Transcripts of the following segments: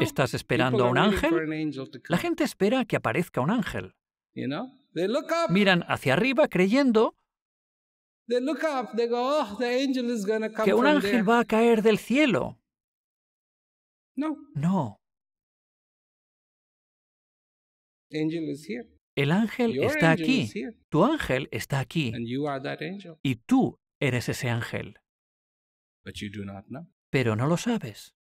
¿Estás esperando a un ángel? La gente espera que aparezca un ángel. Miran hacia arriba creyendo oh, que un ángel va a caer del cielo. No. El ángel está aquí. Tu ángel está aquí. Y tú eres ese ángel. Pero no lo sabes.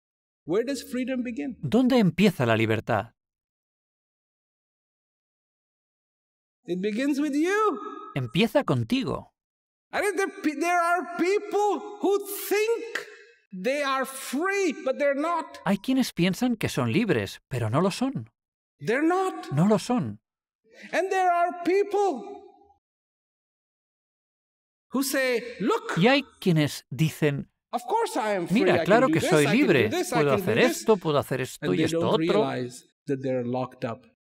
¿Dónde empieza la libertad? Empieza contigo. Hay quienes piensan que son libres, pero no lo son. No lo son. Look. Y hay quienes dicen, Mira, claro que soy libre. Puedo hacer esto, puedo hacer esto y esto otro.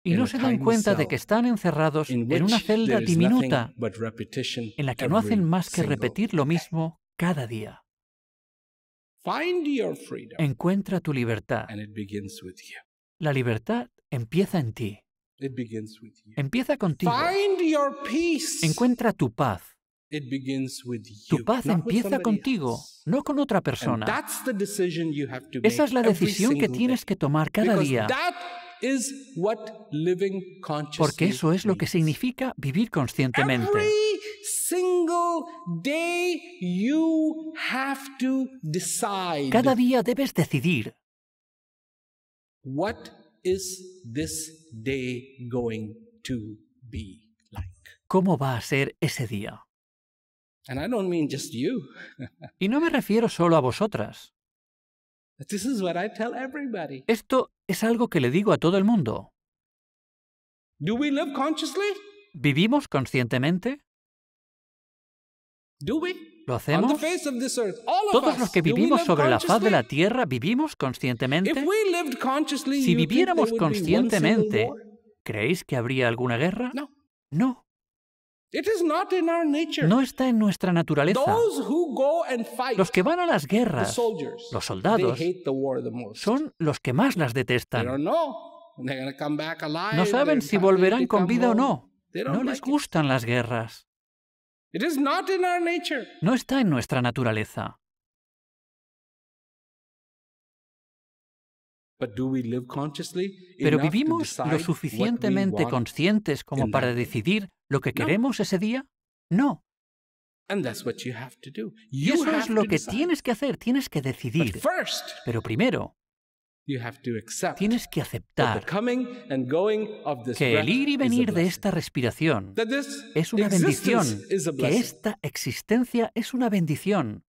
Y no se dan cuenta de que están encerrados en una celda diminuta en la que no hacen más que repetir lo mismo cada día. Encuentra tu libertad. La libertad empieza en ti. Empieza contigo. Encuentra tu paz. Tu paz empieza contigo, no con otra persona. Esa es la decisión que tienes que tomar cada día. Porque eso es lo que significa vivir conscientemente. Cada día debes decidir. ¿Cómo va a ser ese día? y no me refiero solo a vosotras. Esto es algo que le digo a todo el mundo. ¿Vivimos conscientemente? ¿Lo hacemos? Todos los que vivimos sobre la faz de la Tierra vivimos conscientemente. si viviéramos conscientemente, ¿creéis que habría alguna guerra? No. No. No está en nuestra naturaleza. Los que van a las guerras, los soldados, son los que más las detestan. No saben si volverán con vida o no. No les gustan las guerras. No está en nuestra naturaleza. Pero vivimos lo suficientemente conscientes como para decidir lo que queremos ese día? No. Y eso es lo que tienes que hacer, tienes que decidir. Pero primero, tienes que aceptar que el ir y venir de esta respiración es una bendición, que esta existencia es una bendición,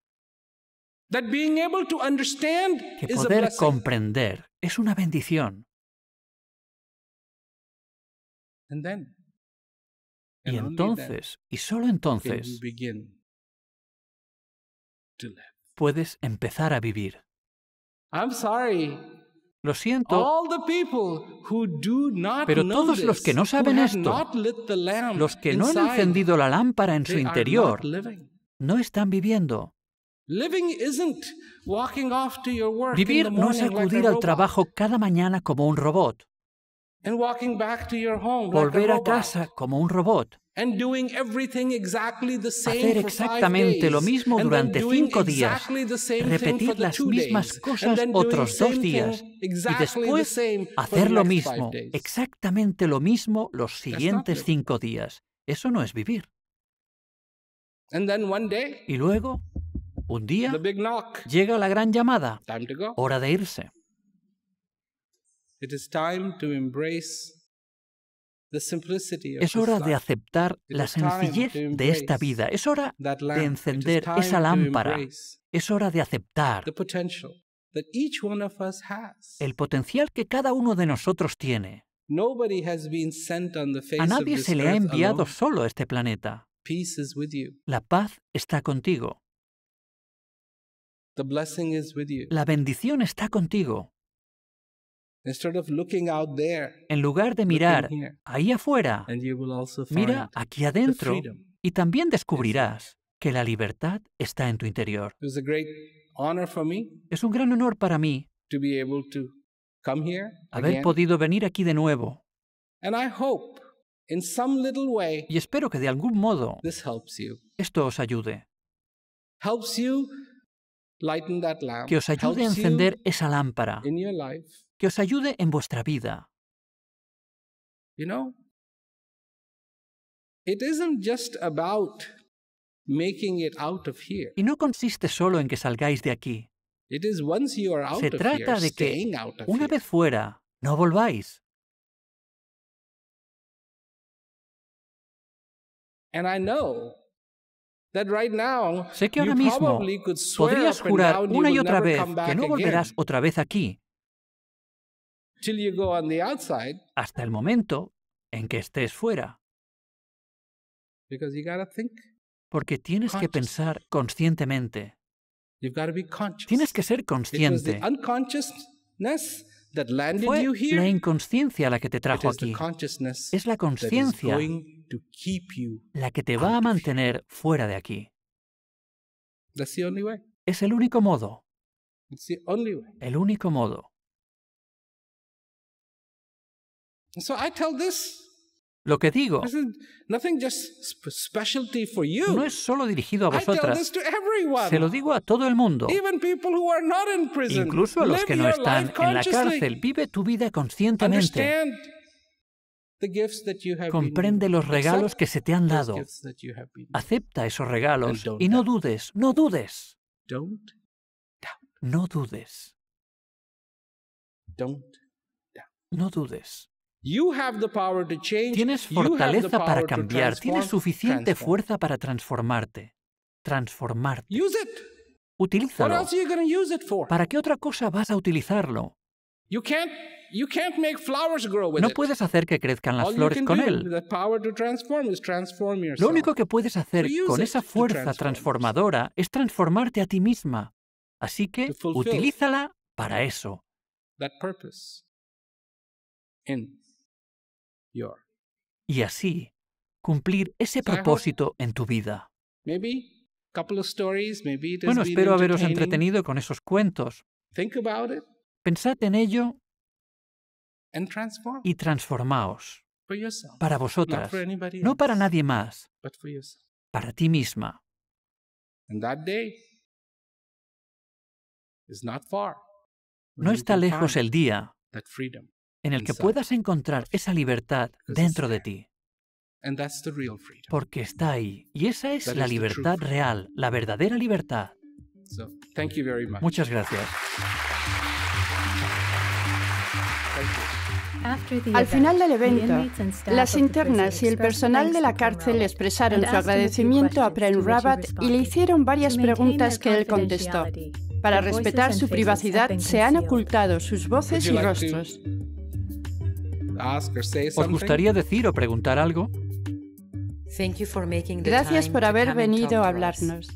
que poder comprender es una bendición. Y entonces, y solo entonces, puedes empezar a vivir. Lo siento, pero todos los que no saben esto, los que no han encendido la lámpara en su interior, no están viviendo. Vivir no es acudir al trabajo cada mañana como un robot volver a, casa como un robot, hacer exactamente lo mismo durante cinco días, repetir las mismas cosas otros dos días y después hacer lo mismo, exactamente lo mismo los siguientes cinco días. Eso no es vivir. y luego, un día, llega la gran llamada, hora de irse. Es hora de aceptar la sencillez de esta vida. Es hora de encender esa lámpara. Es hora de aceptar el potencial que cada uno de nosotros tiene. A nadie se le ha enviado solo a este planeta. La paz está contigo. La bendición está contigo. En lugar de mirar ahí afuera, mira aquí adentro y también descubrirás que la libertad está en tu interior. Es un gran honor para mí haber podido venir aquí de nuevo. Y espero que de algún modo esto os ayude. Que os ayude a encender esa lámpara que os ayude en vuestra vida. Y no consiste solo en que salgáis de aquí. Se trata de que una vez fuera, no volváis. sé que ahora mismo podrías jurar una y otra vez que no volverás otra vez aquí hasta el momento en que estés fuera. Porque tienes que pensar conscientemente. Tienes que ser consciente. Fue la inconsciencia la que te trajo aquí. Es la conciencia la que te va a mantener fuera de aquí. Es el único modo. El único modo. Lo que digo no es solo dirigido a vosotras, se lo digo a todo el mundo, incluso a los que no están en la cárcel. Vive tu vida conscientemente. Comprende los regalos que se te han dado. Acepta esos regalos y no dudes, no dudes. No dudes. No dudes. Tienes fortaleza para cambiar, tienes suficiente fuerza para transformarte. Transformarte. Utilízalo. ¿Para qué otra cosa vas a utilizarlo? No puedes hacer que crezcan las flores con él. Lo único que puedes hacer con esa fuerza transformadora es transformarte a ti misma. Así que utilízala para eso. Y así, cumplir ese propósito en tu vida. Bueno, espero haberos entretenido con esos cuentos. Pensad en ello y transformaos para vosotras, no para nadie más, para ti misma. No está lejos el día en el que puedas encontrar esa libertad dentro de ti. Porque está ahí. Y esa es la libertad real, la verdadera libertad. Muchas gracias. Al final del evento, las internas y el personal de la cárcel expresaron su agradecimiento a Prem Rabat y le hicieron varias preguntas que él contestó. Para respetar su privacidad, se han ocultado sus voces y rostros. ¿Os gustaría decir o preguntar algo? Gracias por haber venido a hablarnos.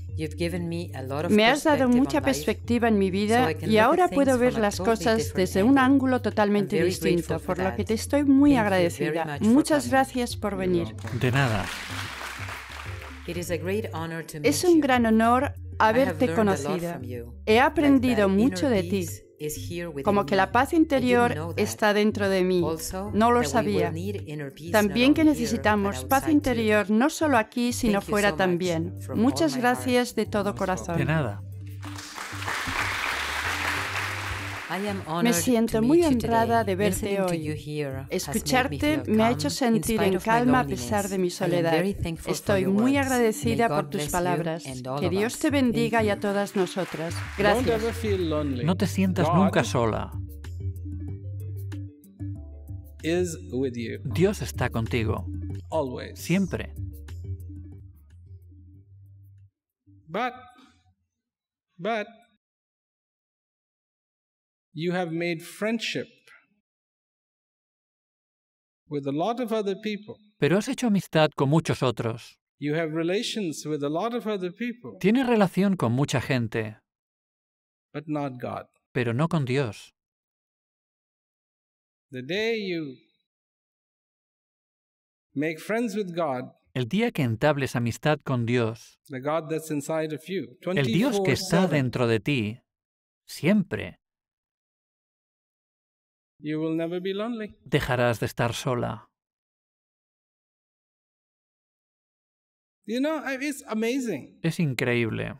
Me has dado mucha perspectiva en mi vida y ahora puedo ver las cosas desde un ángulo totalmente distinto, por lo que te estoy muy agradecida. Muchas gracias por venir. De nada. Es un gran honor haberte conocido. He aprendido mucho de ti como que la paz interior está dentro de mí. No lo sabía. También que necesitamos paz interior no solo aquí, sino fuera también. Muchas gracias de todo corazón. De nada. Me siento muy honrada de verte hoy. Escucharte me ha hecho sentir en calma a pesar de mi soledad. Estoy muy agradecida por tus palabras. Que Dios te bendiga y a todas nosotras. Gracias. No te sientas nunca sola. Dios está contigo. Siempre. But, pero has hecho amistad con muchos otros. Tienes relación con mucha gente. Pero no con Dios. el día que entables amistad con Dios, el Dios que está dentro de ti, siempre, Dejarás de estar sola. Es increíble.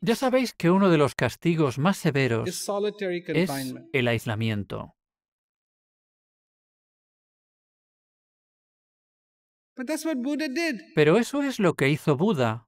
ya sabéis que uno de los castigos más severos es el aislamiento. Pero eso es lo que hizo Buda.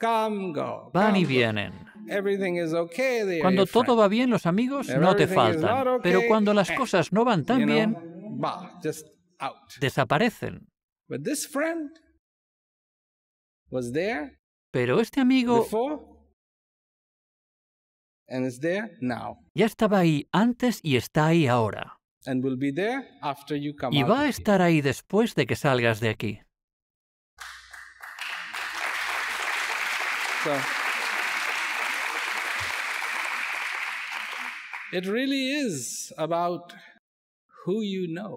Van y vienen. Cuando todo va bien, los amigos no te faltan. Pero cuando las cosas no van tan bien, desaparecen. Pero este amigo ya estaba ahí antes y está ahí ahora. Y va a estar ahí después de que salgas de aquí.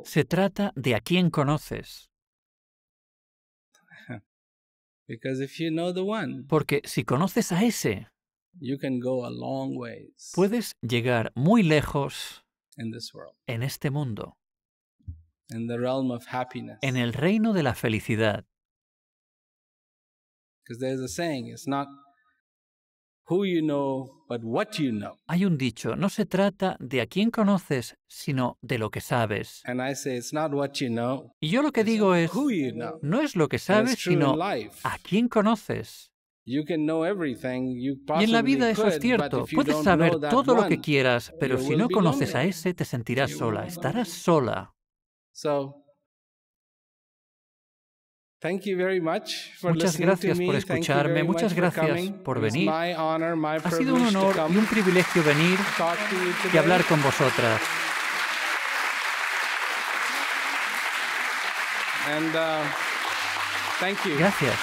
Se trata de a quién conoces. Porque si conoces a ese, puedes llegar muy lejos en este mundo, en el reino de la felicidad. Hay un dicho, no se trata de a quién conoces, sino de lo que sabes. y yo lo que digo es, no es lo que sabes, sino a quién conoces. y en la vida eso es cierto. Puedes saber todo lo que quieras, pero si no conoces a ese, te sentirás sola, estarás sola. Muchas gracias por escucharme, muchas gracias por venir. Ha sido un honor y un privilegio venir y hablar con vosotras. Gracias.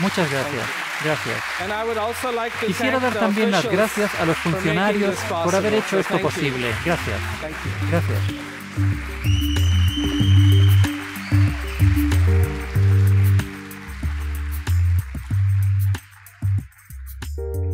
Muchas gracias. Gracias. Quisiera dar también las gracias a los funcionarios por haber hecho esto posible. Gracias. Gracias. Thank you.